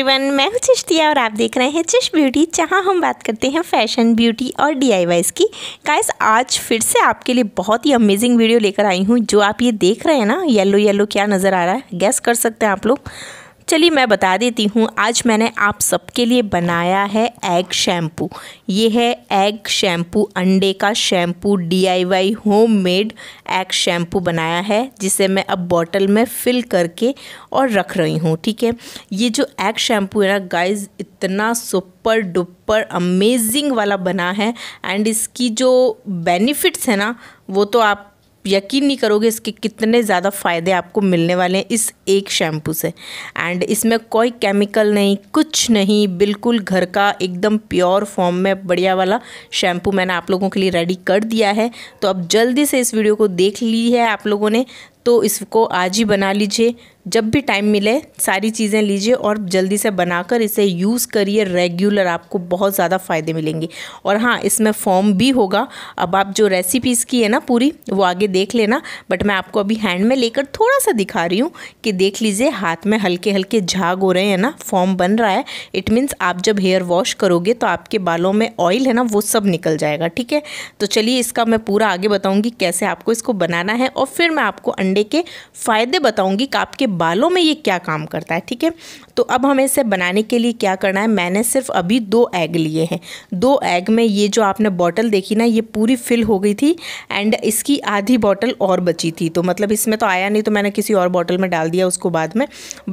everyone मैं हूँ चिश्तिया और आप देख रहे हैं चिश ब्यूटी जहां हम बात करते हैं फैशन ब्यूटी और डी की गाइस आज फिर से आपके लिए बहुत ही अमेजिंग वीडियो लेकर आई हूँ जो आप ये देख रहे हैं ना येलो येलो क्या नज़र आ रहा है गैस कर सकते हैं आप लोग चलिए मैं बता देती हूँ आज मैंने आप सबके लिए बनाया है एग शैम्पू ये है एग शैम्पू अंडे का shampoo DIY homemade egg shampoo बनाया है जिसे मैं अब बॉटल में फिल करके और रख रही हूँ ठीक है ये जो एग शैम्पू है ना गाइस इतना सुपर डुपर अमेजिंग वाला बना है एंड इसकी जो बेनिफिट्स है ना वो तो आप यकीन नहीं करोगे इसके कितने ज़्यादा फ़ायदे आपको मिलने वाले हैं इस एक शैम्पू से एंड इसमें कोई केमिकल नहीं कुछ नहीं बिल्कुल घर का एकदम प्योर फॉर्म में बढ़िया वाला शैम्पू मैंने आप लोगों के लिए रेडी कर दिया है तो अब जल्दी से इस वीडियो को देख ली है आप लोगों ने तो इसको आज ही बना लीजिए जब भी टाइम मिले सारी चीज़ें लीजिए और जल्दी से बनाकर इसे यूज़ करिए रेगुलर आपको बहुत ज़्यादा फ़ायदे मिलेंगे और हाँ इसमें फॉर्म भी होगा अब आप जो रेसिपीज़ की है ना पूरी वो आगे देख लेना बट मैं आपको अभी हैंड में लेकर थोड़ा सा दिखा रही हूँ कि देख लीजिए हाथ में हल्के हल्के झाग हो रहे हैं ना फॉर्म बन रहा है इट मीन्स आप जब हेयर वॉश करोगे तो आपके बालों में ऑयल है ना वो सब निकल जाएगा ठीक है तो चलिए इसका मैं पूरा आगे बताऊँगी कैसे आपको इसको बनाना है और फिर मैं आपको अंडे के फ़ायदे बताऊंगी कि आपके बालों में ये क्या काम करता है ठीक है तो अब हमें इसे बनाने के लिए क्या करना है मैंने सिर्फ अभी दो एग लिए हैं दो एग में ये जो आपने बॉटल देखी ना ये पूरी फिल हो गई थी एंड इसकी आधी बॉटल और बची थी तो मतलब इसमें तो आया नहीं तो मैंने किसी और बॉटल में डाल दिया उसको बाद में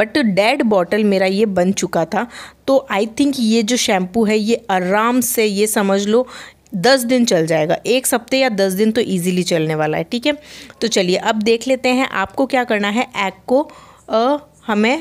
बट डेड बॉटल मेरा ये बन चुका था तो आई थिंक ये जो शैम्पू है ये आराम से ये समझ लो दस दिन चल जाएगा एक सप्ते या दस दिन तो ईजिली चलने वाला है ठीक है तो चलिए अब देख लेते हैं आपको क्या करना है एग को हमें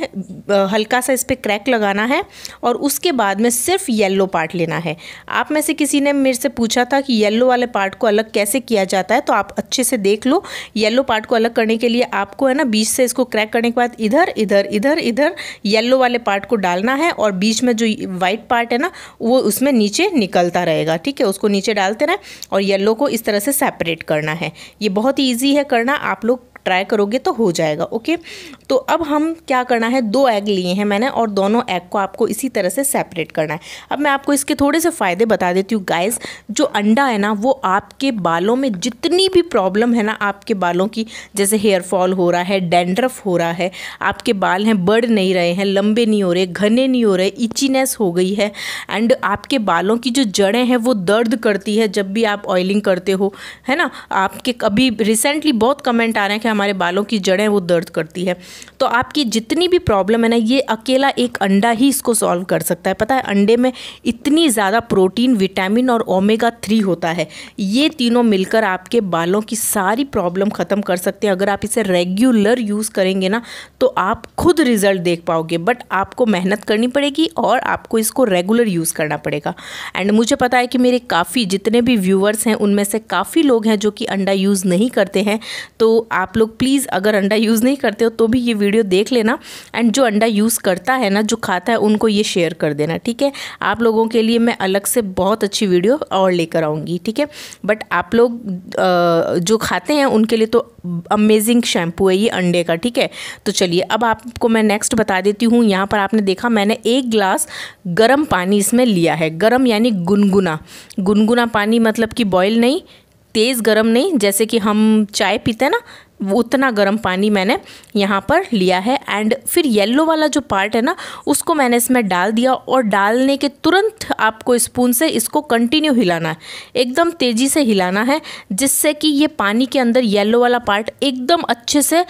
हल्का सा इस पर क्रैक लगाना है और उसके बाद में सिर्फ येलो पार्ट लेना है आप में से किसी ने मेरे से पूछा था कि येलो वाले पार्ट को अलग कैसे किया जाता है तो आप अच्छे से देख लो येलो पार्ट को अलग करने के लिए आपको है ना बीच से इसको क्रैक करने के बाद इधर इधर इधर इधर येल्लो वाले पार्ट को डालना है और बीच में जो वाइट पार्ट है ना वो उसमें नीचे निकलता रहेगा ठीक है उसको नीचे डालते रहें और येल्लो को इस तरह से सेपरेट करना है ये बहुत ईजी है करना आप लोग ट्राई करोगे तो हो जाएगा ओके तो अब हम क्या करना है दो एग लिए हैं मैंने और दोनों एग को आपको इसी तरह से सेपरेट करना है अब मैं आपको इसके थोड़े से फ़ायदे बता देती हूँ गाइस जो अंडा है ना वो आपके बालों में जितनी भी प्रॉब्लम है ना आपके बालों की जैसे हेयर फॉल हो रहा है डेंड्रफ हो रहा है आपके बाल हैं बढ़ नहीं रहे हैं लंबे नहीं हो रहे घने नहीं हो रहे इचीनेस हो गई है एंड आपके बालों की जो जड़ें हैं वो दर्द करती है जब भी आप ऑयलिंग करते हो है ना आपके कभी रिसेंटली बहुत कमेंट आ रहे हैं कि हमारे बालों की जड़ें वो दर्द करती है तो आपकी जितनी भी प्रॉब्लम है ना ये अकेला एक अंडा ही इसको सॉल्व कर सकता है पता है अंडे में इतनी ज़्यादा प्रोटीन विटामिन और ओमेगा थ्री होता है ये तीनों मिलकर आपके बालों की सारी प्रॉब्लम ख़त्म कर सकते हैं अगर आप इसे रेगुलर यूज़ करेंगे ना तो आप खुद रिज़ल्ट देख पाओगे बट आपको मेहनत करनी पड़ेगी और आपको इसको रेगुलर यूज़ करना पड़ेगा एंड मुझे पता है कि मेरे काफ़ी जितने भी व्यूवर्स हैं उनमें से काफ़ी लोग हैं जो कि अंडा यूज़ नहीं करते हैं तो आप लोग लोग प्लीज़ अगर अंडा यूज़ नहीं करते हो तो भी ये वीडियो देख लेना एंड जो अंडा यूज़ करता है ना जो खाता है उनको ये शेयर कर देना ठीक है आप लोगों के लिए मैं अलग से बहुत अच्छी वीडियो और लेकर आऊँगी ठीक है बट आप लोग जो खाते हैं उनके लिए तो अमेजिंग शैम्पू है ये अंडे का ठीक है तो चलिए अब आपको मैं नेक्स्ट बता देती हूँ यहाँ पर आपने देखा मैंने एक ग्लास गर्म पानी इसमें लिया है गर्म यानी गुनगुना गुनगुना पानी मतलब कि बॉयल नहीं तेज़ गर्म नहीं जैसे कि हम चाय पीते हैं ना उतना गर्म पानी मैंने यहाँ पर लिया है एंड फिर येलो वाला जो पार्ट है ना उसको मैंने इसमें डाल दिया और डालने के तुरंत आपको स्पून से इसको कंटिन्यू हिलाना है एकदम तेज़ी से हिलाना है जिससे कि ये पानी के अंदर येलो वाला पार्ट एकदम अच्छे से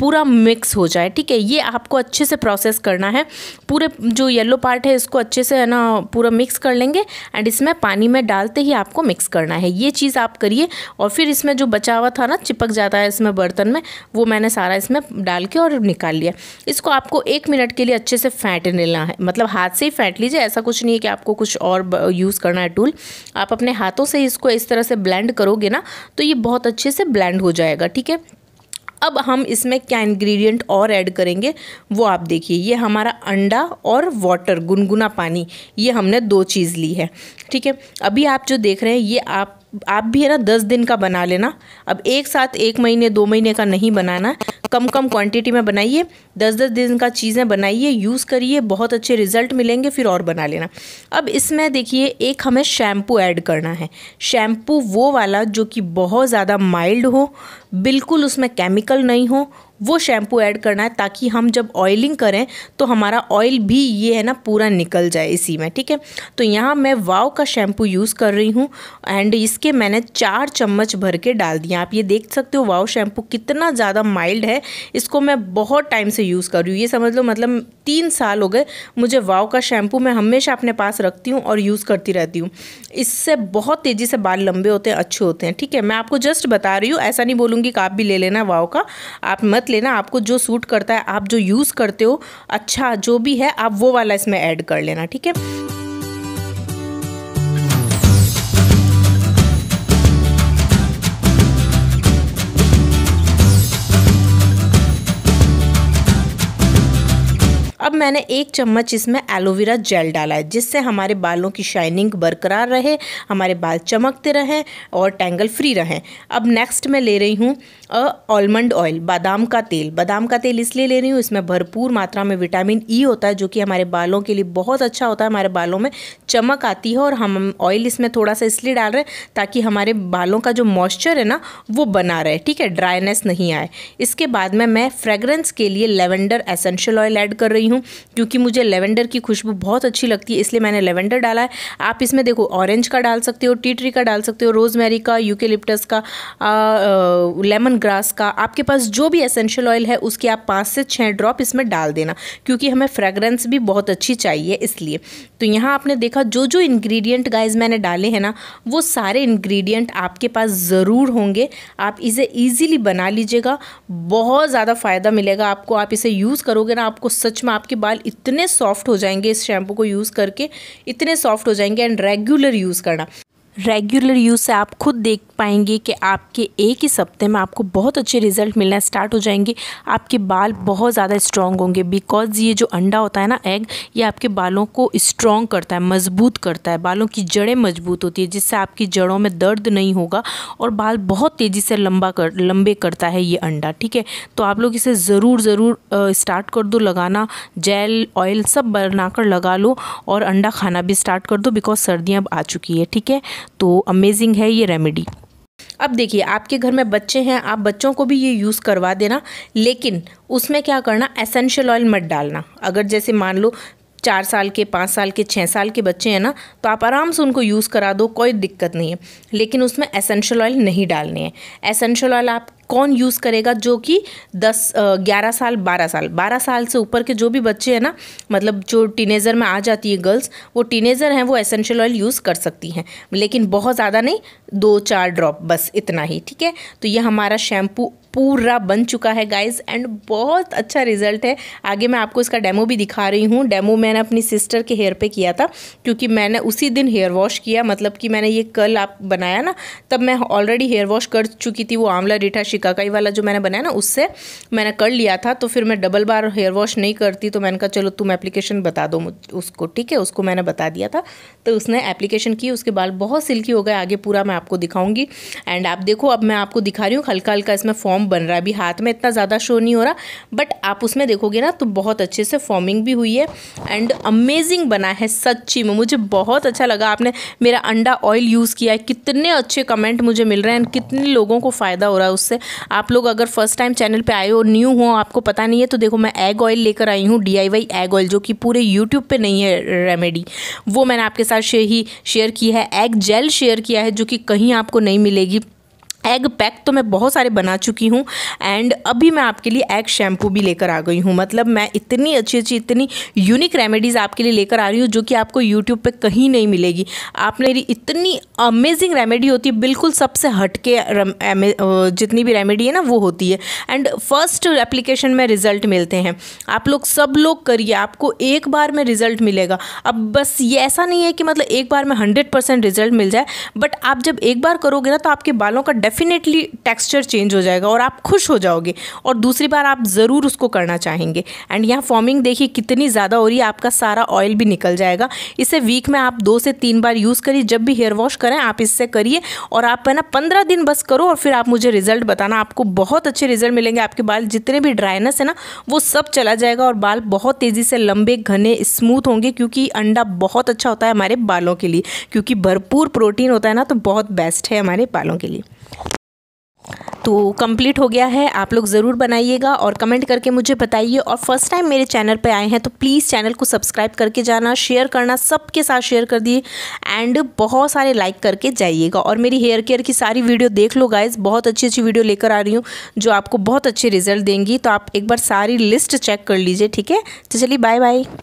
पूरा मिक्स हो जाए ठीक है ये आपको अच्छे से प्रोसेस करना है पूरे जो येल्लो पार्ट है इसको अच्छे से है ना पूरा मिक्स कर लेंगे एंड इसमें पानी में डालते ही आपको मिक्स करना है ये चीज़ आप करिए और फिर इसमें जो बचा हुआ था ना चिपक जाता है इसमें बर्तन में वो मैंने सारा इसमें डाल के और निकाल लिया इसको आपको एक मिनट के लिए अच्छे से फेंट लेना है मतलब हाथ से ही फेंट लीजिए ऐसा कुछ नहीं है कि आपको कुछ और यूज़ करना है टूल आप अपने हाथों से इसको इस तरह से ब्लेंड करोगे ना तो ये बहुत अच्छे से ब्लेंड हो जाएगा ठीक है अब हम इसमें क्या इंग्रेडिएंट और ऐड करेंगे वो आप देखिए ये हमारा अंडा और वाटर गुनगुना पानी ये हमने दो चीज़ ली है ठीक है अभी आप जो देख रहे हैं ये आप आप भी है ना दस दिन का बना लेना अब एक साथ एक महीने दो महीने का नहीं बनाना कम कम क्वांटिटी में बनाइए दस दस दिन का चीज़ें बनाइए यूज़ करिए बहुत अच्छे रिजल्ट मिलेंगे फिर और बना लेना अब इसमें देखिए एक हमें शैम्पू ऐड करना है शैम्पू वो वाला जो कि बहुत ज़्यादा माइल्ड हो बिल्कुल उसमें केमिकल नहीं हो वो शैम्पू ऐड करना है ताकि हम जब ऑयलिंग करें तो हमारा ऑयल भी ये है ना पूरा निकल जाए इसी में ठीक है तो यहाँ मैं वाव का शैम्पू यूज़ कर रही हूँ एंड इसके मैंने चार चम्मच भर के डाल दिया आप ये देख सकते हो वाव शैम्पू कितना ज़्यादा माइल्ड है है इसको मैं बहुत टाइम से यूज़ कर रही हूँ ये समझ लो मतलब तीन साल हो गए मुझे वाव का शैम्पू मैं हमेशा अपने पास रखती हूँ और यूज़ करती रहती हूँ इससे बहुत तेज़ी से बाल लंबे होते हैं अच्छे होते हैं ठीक है मैं आपको जस्ट बता रही हूँ ऐसा नहीं बोलूँगी कि आप भी ले लेना वाव का आप मत लेना आपको जो सूट करता है आप जो यूज़ करते हो अच्छा जो भी है आप वो वाला इसमें ऐड कर लेना ठीक है अब मैंने एक चम्मच इसमें एलोवेरा जेल डाला है जिससे हमारे बालों की शाइनिंग बरकरार रहे हमारे बाल चमकते रहें और टैंगल फ्री रहें अब नेक्स्ट मैं ले रही हूँ ऑलमंड ऑयल बादाम का तेल बादाम का तेल इसलिए ले रही हूँ इसमें भरपूर मात्रा में विटामिन ई e होता है जो कि हमारे बालों के लिए बहुत अच्छा होता है हमारे बालों में चमक आती है और हम ऑयल इसमें थोड़ा सा इसलिए डाल रहे हैं ताकि हमारे बालों का जो मॉइस्चर है ना वो बना रहे ठीक है ड्राइनेस नहीं आए इसके बाद में मैं फ्रेगरेंस के लिए लेवेंडर एसेंशियल ऑयल ऐड कर रही हूँ हूँ क्योंकि मुझे लेवेंडर की खुशबू बहुत अच्छी लगती है इसलिए मैंने लेवेंडर डाला है आप इसमें देखो ऑरेंज का डाल सकते हो टी ट्री का डाल सकते हो रोजमेरी का यूकेलिप्टस का लेमन ग्रास का आपके पास जो भी एसेंशियल ऑयल है उसके आप पाँच से छः ड्रॉप इसमें डाल देना क्योंकि हमें फ्रेगरेंस भी बहुत अच्छी चाहिए इसलिए तो यहाँ आपने देखा जो जो इन्ग्रीडियंट गाइज मैंने डाले हैं ना वो सारे इन्ग्रीडियंट आपके पास ज़रूर होंगे आप इसे ईजिली बना लीजिएगा बहुत ज़्यादा फ़ायदा मिलेगा आपको आप इसे यूज़ करोगे ना आपको सच में आपके बाल इतने सॉफ्ट हो जाएंगे इस शैम्पू को यूज़ करके इतने सॉफ्ट हो जाएंगे एंड रेगुलर यूज़ करना रेगुलर यूज़ से आप खुद देख पाएंगे कि आपके एक ही सप्ते में आपको बहुत अच्छे रिजल्ट मिलना स्टार्ट हो जाएंगे आपके बाल बहुत ज़्यादा स्ट्रॉन्ग होंगे बिकॉज़ ये जो अंडा होता है ना एग ये आपके बालों को स्ट्रॉन्ग करता है मजबूत करता है बालों की जड़ें मजबूत होती है जिससे आपकी जड़ों में दर्द नहीं होगा और बाल बहुत तेज़ी से लंबा कर लंबे करता है ये अंडा ठीक है तो आप लोग इसे ज़रूर ज़रूर स्टार्ट कर दो लगाना जेल ऑयल सब बनाकर लगा लो और अंडा खाना भी स्टार्ट कर दो बिकॉज सर्दियाँ अब आ चुकी है ठीक है तो अमेजिंग है ये रेमेडी अब देखिए आपके घर में बच्चे हैं आप बच्चों को भी ये यूज़ करवा देना लेकिन उसमें क्या करना एसेंशियल ऑयल मत डालना अगर जैसे मान लो चार साल के पाँच साल के छः साल के बच्चे हैं ना तो आप आराम से उनको यूज़ करा दो कोई दिक्कत नहीं है लेकिन उसमें एसेंशियल ऑयल नहीं डालने हैं एसेंशियल ऑयल आप कौन यूज़ करेगा जो कि दस ग्यारह साल बारह साल बारह साल से ऊपर के जो भी बच्चे हैं ना मतलब जो टीनेज़र में आ जाती है गर्ल्स वो टीनेज़र हैं वो एसेंशियल ऑयल यूज़ कर सकती हैं लेकिन बहुत ज़्यादा नहीं दो चार ड्रॉप बस इतना ही ठीक है तो ये हमारा शैम्पू पूरा बन चुका है गाइज एंड बहुत अच्छा रिजल्ट है आगे मैं आपको इसका डेमो भी दिखा रही हूँ डेमो मैंने अपनी सिस्टर के हेयर पे किया था क्योंकि मैंने उसी दिन हेयर वॉश किया मतलब कि मैंने ये कल आप बनाया ना तब मैं ऑलरेडी हेयर वॉश कर चुकी थी वो आंवला रीठा शिकाकाई वाला जो मैंने बनाया ना उससे मैंने कर लिया था तो फिर मैं डबल बार हेयर वॉश नहीं करती तो मैंने कहा चलो तुम एप्लीकेशन बता दो उसको ठीक है उसको मैंने बता दिया था तो उसने एप्लीकेशन की उसके बाल बहुत सिल्की हो गए आगे पूरा मैं आपको दिखाऊंगी एंड आप देखो अब मैं आपको दिखा रही हूँ हल्का हल्का इसमें फॉर्म बन रहा है अभी हाथ में इतना ज़्यादा शो नहीं हो रहा बट आप उसमें देखोगे ना तो बहुत अच्छे से फॉर्मिंग भी हुई है एंड अमेजिंग बना है सच्ची में मुझे बहुत अच्छा लगा आपने मेरा अंडा ऑयल यूज़ किया है कितने अच्छे कमेंट मुझे मिल रहे हैं एंड कितने लोगों को फ़ायदा हो रहा है उससे आप लोग अगर फर्स्ट टाइम चैनल पर आए हो न्यू हो आपको पता नहीं है तो देखो मैं एग ऑयल लेकर आई हूँ डी एग ऑयल जो कि पूरे यूट्यूब पर नहीं है रेमेडी वो मैंने आपके साथ ही शेयर की है एग जेल शेयर किया है जो कि कहीं आपको नहीं मिलेगी एग पैक तो मैं बहुत सारे बना चुकी हूँ एंड अभी मैं आपके लिए एग शैम्पू भी लेकर आ गई हूँ मतलब मैं इतनी अच्छी अच्छी इतनी यूनिक रेमेडीज़ आपके लिए लेकर आ रही हूँ जो कि आपको यूट्यूब पे कहीं नहीं मिलेगी आप मेरी इतनी अमेजिंग रेमेडी होती है बिल्कुल सबसे हटके जितनी भी रेमेडी है ना वो होती है एंड फर्स्ट एप्लीकेशन में रिज़ल्ट मिलते हैं आप लोग सब लोग करिए आपको एक बार में रिज़ल्ट मिलेगा अब बस ये ऐसा नहीं है कि मतलब एक बार में हंड्रेड रिज़ल्ट मिल जाए बट आप जब एक बार करोगे ना तो आपके बालों का डेफिनेटली टेक्सचर चेंज हो जाएगा और आप खुश हो जाओगे और दूसरी बार आप ज़रूर उसको करना चाहेंगे एंड यहाँ फॉर्मिंग देखिए कितनी ज़्यादा हो रही है आपका सारा ऑयल भी निकल जाएगा इसे वीक में आप दो से तीन बार यूज़ करिए जब भी हेयर वॉश करें आप इससे करिए और आप है ना पंद्रह दिन बस करो और फिर आप मुझे रिजल्ट बताना आपको बहुत अच्छे रिजल्ट मिलेंगे आपके बाल जितने भी ड्राइनेस है ना वो सब चला जाएगा और बाल बहुत तेज़ी से लंबे घने स्मूथ होंगे क्योंकि अंडा बहुत अच्छा होता है हमारे बालों के लिए क्योंकि भरपूर प्रोटीन होता है ना तो बहुत बेस्ट है हमारे बालों के लिए तो कंप्लीट हो गया है आप लोग ज़रूर बनाइएगा और कमेंट करके मुझे बताइए और फर्स्ट टाइम मेरे चैनल पे आए हैं तो प्लीज़ चैनल को सब्सक्राइब करके जाना शेयर करना सबके साथ शेयर कर दिए एंड बहुत सारे लाइक करके जाइएगा और मेरी हेयर केयर की सारी वीडियो देख लो गाइज बहुत अच्छी अच्छी वीडियो लेकर आ रही हूँ जो आपको बहुत अच्छे रिजल्ट देंगी तो आप एक बार सारी लिस्ट चेक कर लीजिए ठीक है तो चलिए बाय बाय